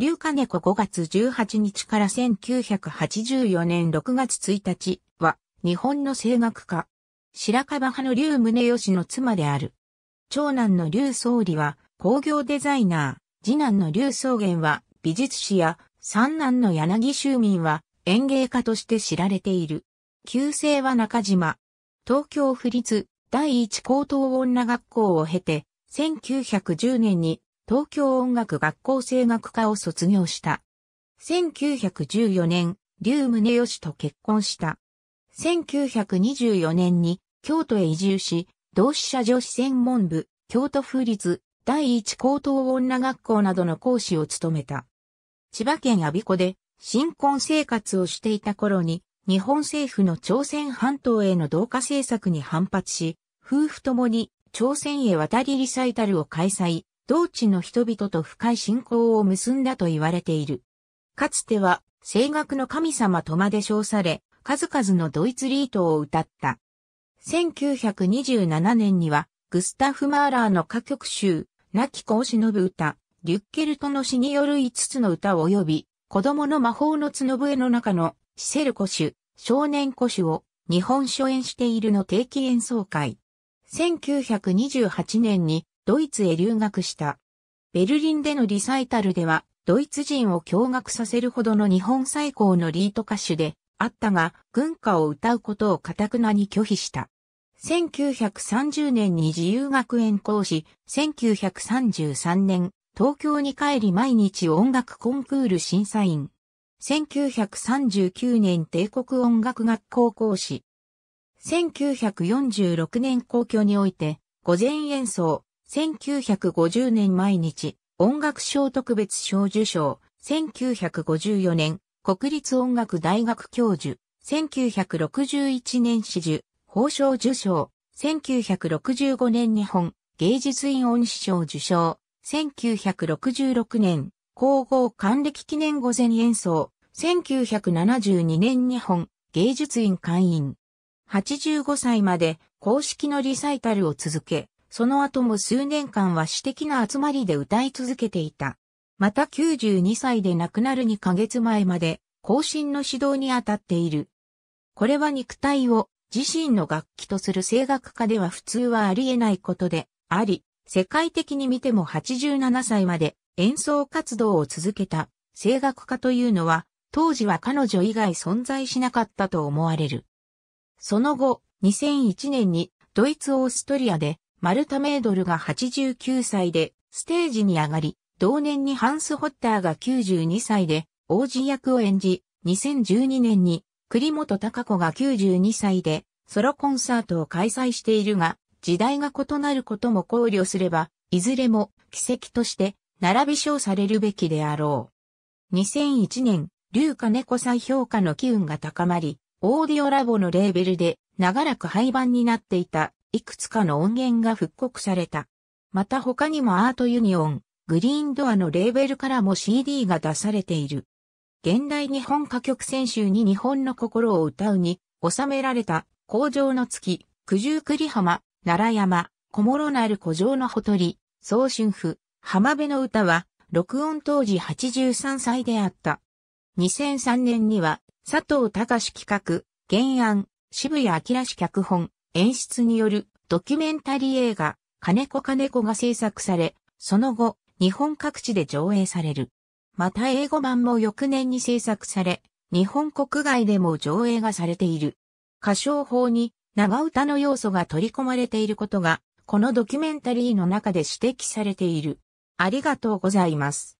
龍金子5月18日から1984年6月1日は、日本の声楽家。白樺派の龍宗義の妻である。長男の龍総理は工業デザイナー、次男の龍総元は美術史や、三男の柳修民は演芸家として知られている。旧姓は中島。東京府立第一高等女学校を経て、1910年に東京音楽学校声楽科を卒業した。1914年、ネ宗義と結婚した。1924年に京都へ移住し、同志社女子専門部、京都府立第一高等女学校などの講師を務めた。千葉県阿鼻子で新婚生活をしていた頃に、日本政府の朝鮮半島への同化政策に反発し、夫婦ともに朝鮮へ渡りリサイタルを開催、同地の人々と深い信仰を結んだと言われている。かつては、声楽の神様とまで称され、数々のドイツリートを歌った。1927年には、グスタフ・マーラーの歌曲集、亡き子を忍ぶ歌、リュッケルトの詩による5つの歌及び、子供の魔法の角笛の中の、シセル古手、少年古手を、日本初演しているの定期演奏会。1928年に、ドイツへ留学した。ベルリンでのリサイタルでは、ドイツ人を驚愕させるほどの日本最高のリート歌手であったが、軍歌を歌うことをたくなに拒否した。1930年に自由学園講師、1933年、東京に帰り毎日音楽コンクール審査員。1939年帝国音楽学校講師。1946年皇居において、午前演奏、1950年毎日、音楽賞特別賞受賞、1954年、国立音楽大学教授、1961年始受、法賞受賞、1965年日本芸術院恩師賞受賞、1966年、皇后還暦記念午前演奏、1972年日本芸術院会員。85歳まで公式のリサイタルを続け、その後も数年間は私的な集まりで歌い続けていた。また92歳で亡くなる2ヶ月前まで、後進の指導に当たっている。これは肉体を自身の楽器とする声楽家では普通はありえないことであり、世界的に見ても87歳まで演奏活動を続けた声楽家というのは、当時は彼女以外存在しなかったと思われる。その後、2001年にドイツ・オーストリアでマルタ・メイドルが89歳でステージに上がり、同年にハンス・ホッターが92歳で王子役を演じ、2012年に栗本隆子が92歳でソロコンサートを開催しているが、時代が異なることも考慮すれば、いずれも奇跡として並び称されるべきであろう。2001年、龍華猫再評価の機運が高まり、オーディオラボのレーベルで長らく廃盤になっていたいくつかの音源が復刻された。また他にもアートユニオン、グリーンドアのレーベルからも CD が出されている。現代日本歌曲選手に日本の心を歌うに、収められた、工場の月、九十九里浜、奈良山、小諸なる古城のほとり、総春府、浜辺の歌は、録音当時83歳であった。2003年には、佐藤隆企画、原案、渋谷明氏脚本、演出によるドキュメンタリー映画、金子金子が制作され、その後、日本各地で上映される。また英語版も翌年に制作され、日本国外でも上映がされている。歌唱法に長唄の要素が取り込まれていることが、このドキュメンタリーの中で指摘されている。ありがとうございます。